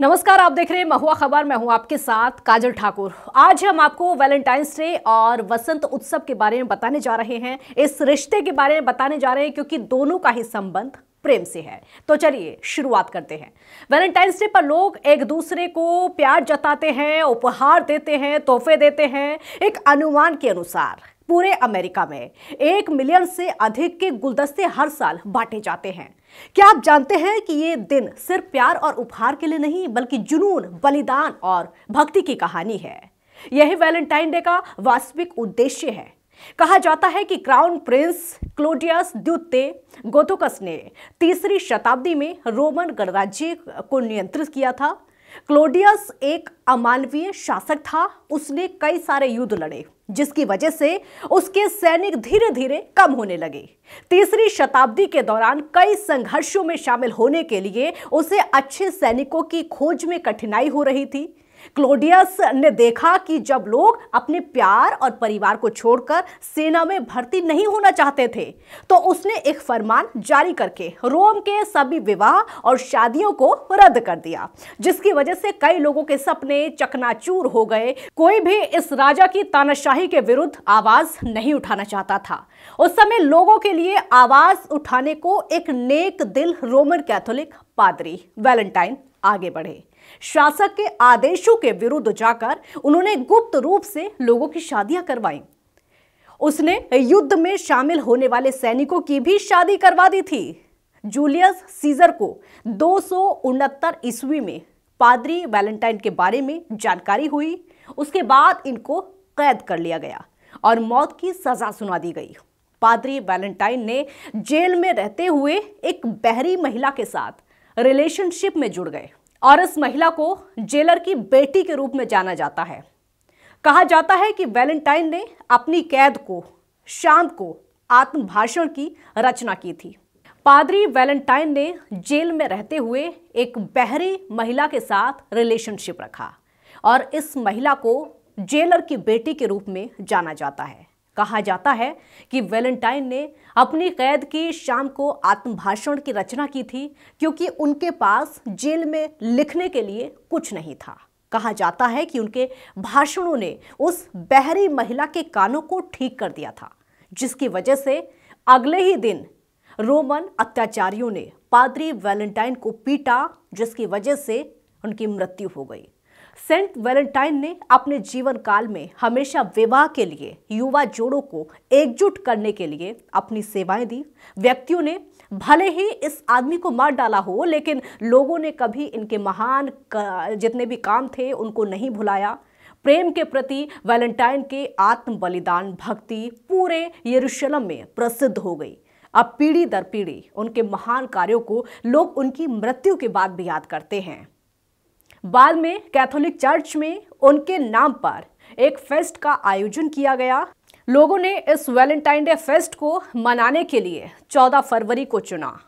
नमस्कार आप देख रहे हैं महुआ खबर मैं हूं आपके साथ काजल ठाकुर आज हम आपको वैलेंटाइंस डे और वसंत उत्सव के बारे में बताने जा रहे हैं इस रिश्ते के बारे में बताने जा रहे हैं क्योंकि दोनों का ही संबंध प्रेम से है तो चलिए शुरुआत करते हैं वैलेंटाइंस डे पर लोग एक दूसरे को प्यार जताते हैं उपहार देते हैं तोहफे देते हैं एक अनुमान के अनुसार पूरे अमेरिका में एक मिलियन से अधिक के गुलदस्ते हर साल बांटे जाते हैं क्या आप जानते हैं कि ये दिन सिर्फ प्यार और उपहार के लिए नहीं बल्कि जुनून बलिदान और भक्ति की कहानी है यही वैलेंटाइन डे का वास्तविक उद्देश्य है कहा जाता है कि क्राउन प्रिंस क्लोडियस द्वितीय गोथोकस ने तीसरी शताब्दी में रोमन गणराज्य को नियंत्रित किया था क्लोडियस एक अमानवीय शासक था उसने कई सारे युद्ध लड़े जिसकी वजह से उसके सैनिक धीरे धीरे कम होने लगे तीसरी शताब्दी के दौरान कई संघर्षों में शामिल होने के लिए उसे अच्छे सैनिकों की खोज में कठिनाई हो रही थी क्लोडियस ने देखा कि जब लोग अपने प्यार और परिवार को छोड़कर सेना में भर्ती नहीं होना चाहते थे तो उसने एक फरमान जारी करके रोम के सभी विवाह और शादियों को रद्द कर दिया जिसकी वजह से कई लोगों के सपने चकनाचूर हो गए कोई भी इस राजा की तानाशाही के विरुद्ध आवाज नहीं उठाना चाहता था उस समय लोगों के लिए आवाज उठाने को एक नेक दिल रोमन कैथोलिक पादरी वैलेंटाइन आगे बढ़े शासक के आदेशों के विरुद्ध जाकर उन्होंने गुप्त रूप से लोगों की शादियां करवाई उसने युद्ध में शामिल होने वाले सैनिकों की भी शादी करवा दी थी जूलियस सीजर को दो ईस्वी में पादरी वैलेंटाइन के बारे में जानकारी हुई उसके बाद इनको कैद कर लिया गया और मौत की सजा सुना दी गई पादरी वैलेंटाइन ने जेल में रहते हुए एक बहरी महिला के साथ रिलेशनशिप में जुड़ गए और इस महिला को जेलर की बेटी के रूप में जाना जाता है कहा जाता है कि वैलेंटाइन ने अपनी कैद को शांत को आत्मभाषण की रचना की थी पादरी वैलेंटाइन ने जेल में रहते हुए एक बहरी महिला के साथ रिलेशनशिप रखा और इस महिला को जेलर की बेटी के रूप में जाना जाता है कहा जाता है कि वैलेंटाइन ने अपनी कैद की शाम को आत्मभाषण की रचना की थी क्योंकि उनके पास जेल में लिखने के लिए कुछ नहीं था कहा जाता है कि उनके भाषणों ने उस बहरी महिला के कानों को ठीक कर दिया था जिसकी वजह से अगले ही दिन रोमन अत्याचारियों ने पादरी वैलेंटाइन को पीटा जिसकी वजह से उनकी मृत्यु हो गई सेंट वैलेंटाइन ने अपने जीवन काल में हमेशा विवाह के लिए युवा जोड़ों को एकजुट करने के लिए अपनी सेवाएं दी व्यक्तियों ने भले ही इस आदमी को मार डाला हो लेकिन लोगों ने कभी इनके महान जितने भी काम थे उनको नहीं भुलाया प्रेम के प्रति वैलेंटाइन के आत्म बलिदान भक्ति पूरे यरूशलम में प्रसिद्ध हो गई अब पीढ़ी दर पीढ़ी उनके महान कार्यों को लोग उनकी मृत्यु के बाद भी याद करते हैं बाद में कैथोलिक चर्च में उनके नाम पर एक फेस्ट का आयोजन किया गया लोगों ने इस वैलेंटाइन डे फेस्ट को मनाने के लिए 14 फरवरी को चुना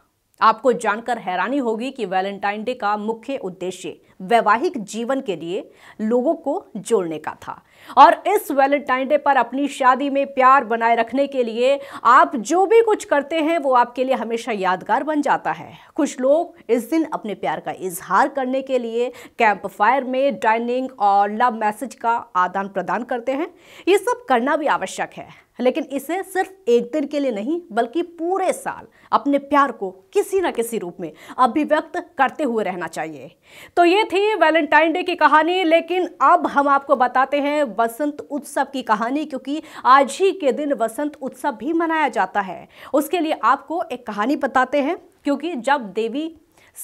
आपको जानकर हैरानी होगी कि वैलेंटाइन डे का मुख्य उद्देश्य वैवाहिक जीवन के लिए लोगों को जोड़ने का था और इस वैलेंटाइन डे पर अपनी शादी में प्यार बनाए रखने के लिए आप जो भी कुछ करते हैं वो आपके लिए हमेशा यादगार बन जाता है कुछ लोग इस दिन अपने प्यार का इजहार करने के लिए कैंप फायर में डाइनिंग और लव मैसेज का आदान प्रदान करते हैं ये सब करना भी आवश्यक है लेकिन इसे सिर्फ एक दिन के लिए नहीं बल्कि पूरे साल अपने प्यार को किसी न किसी रूप में अभिव्यक्त करते हुए रहना चाहिए तो ये थी वैलेंटाइन डे की कहानी लेकिन अब हम आपको बताते हैं वसंत उत्सव की कहानी क्योंकि आज ही के दिन वसंत उत्सव भी मनाया जाता है उसके लिए आपको एक कहानी बताते हैं क्योंकि जब देवी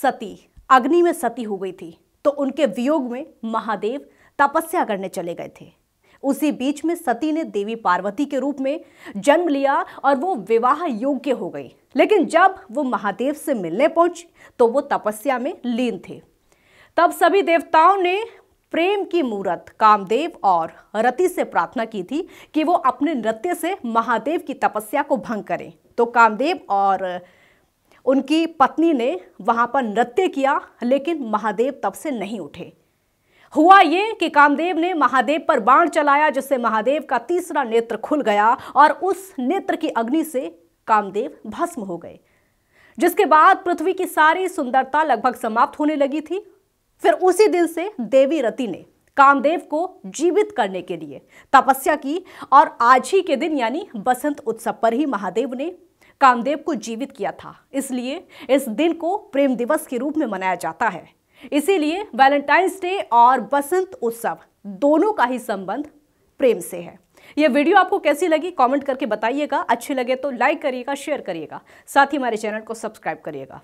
सती अग्नि में सती हो गई थी तो उनके वियोग में महादेव तपस्या करने चले गए थे उसी बीच में सती ने देवी पार्वती के रूप में जन्म लिया और वो विवाह योग्य हो गई लेकिन जब वो महादेव से मिलने पहुंची तो वो तपस्या में लीन थे तब सभी देवताओं ने प्रेम की मूर्त कामदेव और रति से प्रार्थना की थी कि वो अपने नृत्य से महादेव की तपस्या को भंग करें तो कामदेव और उनकी पत्नी ने वहाँ पर नृत्य किया लेकिन महादेव तब से नहीं उठे हुआ ये कि कामदेव ने महादेव पर बाण चलाया जिससे महादेव का तीसरा नेत्र खुल गया और उस नेत्र की अग्नि से कामदेव भस्म हो गए जिसके बाद पृथ्वी की सारी सुंदरता लगभग समाप्त होने लगी थी फिर उसी दिन से देवी रति ने कामदेव को जीवित करने के लिए तपस्या की और आज ही के दिन यानी बसंत उत्सव पर ही महादेव ने कामदेव को जीवित किया था इसलिए इस दिन को प्रेम दिवस के रूप में मनाया जाता है इसीलिए वैलेंटाइंस डे और बसंत उत्सव दोनों का ही संबंध प्रेम से है ये वीडियो आपको कैसी लगी कमेंट करके बताइएगा अच्छी लगे तो लाइक करिएगा शेयर करिएगा साथ ही हमारे चैनल को सब्सक्राइब करिएगा